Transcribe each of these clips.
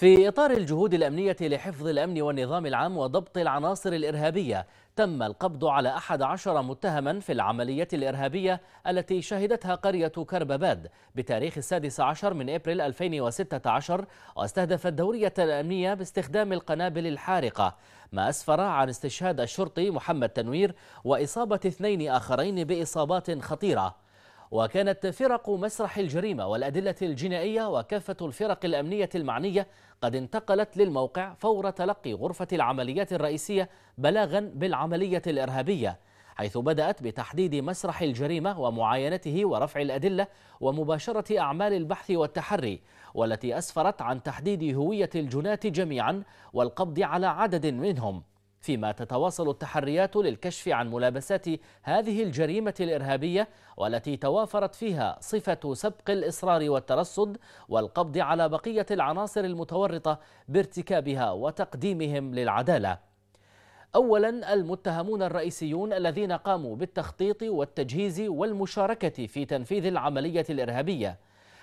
في إطار الجهود الأمنية لحفظ الأمن والنظام العام وضبط العناصر الإرهابية تم القبض على أحد عشر متهما في العملية الإرهابية التي شهدتها قرية كرباباد بتاريخ السادس عشر من إبريل 2016 واستهدف الدورية الأمنية باستخدام القنابل الحارقة ما أسفر عن استشهاد الشرطي محمد تنوير وإصابة اثنين آخرين بإصابات خطيرة وكانت فرق مسرح الجريمة والأدلة الجنائية وكافة الفرق الأمنية المعنية قد انتقلت للموقع فور تلقي غرفة العمليات الرئيسية بلاغا بالعملية الإرهابية حيث بدأت بتحديد مسرح الجريمة ومعاينته ورفع الأدلة ومباشرة أعمال البحث والتحري والتي أسفرت عن تحديد هوية الجناة جميعا والقبض على عدد منهم فيما تتواصل التحريات للكشف عن ملابسات هذه الجريمة الإرهابية والتي توافرت فيها صفة سبق الإصرار والترصد والقبض على بقية العناصر المتورطة بارتكابها وتقديمهم للعدالة أولا المتهمون الرئيسيون الذين قاموا بالتخطيط والتجهيز والمشاركة في تنفيذ العملية الإرهابية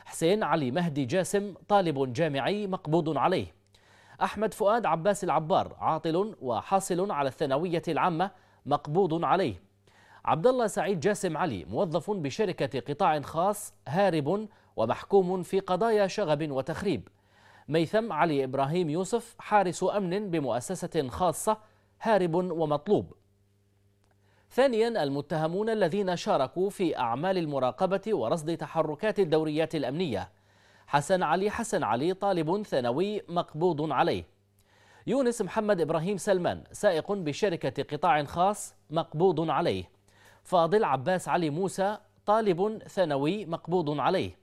حسين علي مهدي جاسم طالب جامعي مقبوض عليه أحمد فؤاد عباس العبار عاطل وحاصل على الثانوية العامة مقبوض عليه عبد الله سعيد جاسم علي موظف بشركة قطاع خاص هارب ومحكوم في قضايا شغب وتخريب ميثم علي إبراهيم يوسف حارس أمن بمؤسسة خاصة هارب ومطلوب ثانيا المتهمون الذين شاركوا في أعمال المراقبة ورصد تحركات الدوريات الأمنية حسن علي حسن علي طالب ثانوي مقبوض عليه يونس محمد إبراهيم سلمان سائق بشركة قطاع خاص مقبوض عليه فاضل عباس علي موسى طالب ثانوي مقبوض عليه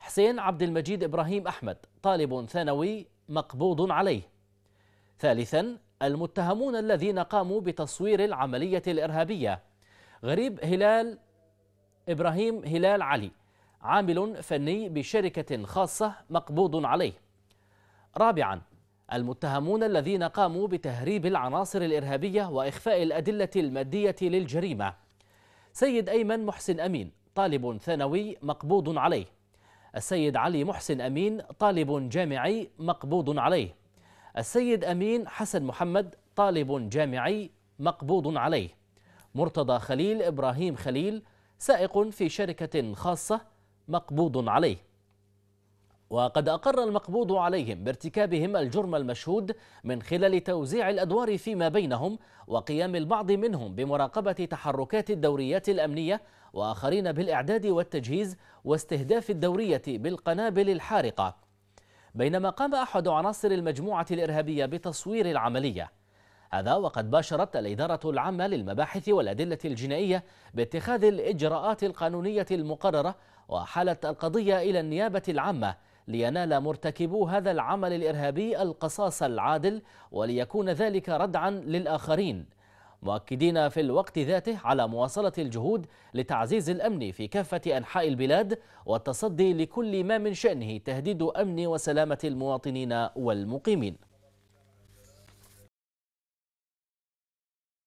حسين عبد المجيد إبراهيم أحمد طالب ثانوي مقبوض عليه ثالثا المتهمون الذين قاموا بتصوير العملية الإرهابية غريب هلال إبراهيم هلال علي عامل فني بشركة خاصة مقبوض عليه رابعا المتهمون الذين قاموا بتهريب العناصر الإرهابية وإخفاء الأدلة المادية للجريمة سيد أيمن محسن أمين طالب ثانوي مقبوض عليه السيد علي محسن أمين طالب جامعي مقبوض عليه السيد أمين حسن محمد طالب جامعي مقبوض عليه مرتضى خليل إبراهيم خليل سائق في شركة خاصة مقبوض عليه وقد أقر المقبوض عليهم بارتكابهم الجرم المشهود من خلال توزيع الأدوار فيما بينهم وقيام البعض منهم بمراقبة تحركات الدوريات الأمنية وآخرين بالإعداد والتجهيز واستهداف الدورية بالقنابل الحارقة بينما قام أحد عناصر المجموعة الإرهابية بتصوير العملية هذا وقد باشرت الإدارة العامة للمباحث والأدلة الجنائية باتخاذ الإجراءات القانونية المقررة وحالت القضية إلى النيابة العامة لينال مرتكبو هذا العمل الإرهابي القصاص العادل وليكون ذلك ردعا للآخرين مؤكدين في الوقت ذاته على مواصلة الجهود لتعزيز الأمن في كافة أنحاء البلاد والتصدي لكل ما من شأنه تهديد أمن وسلامة المواطنين والمقيمين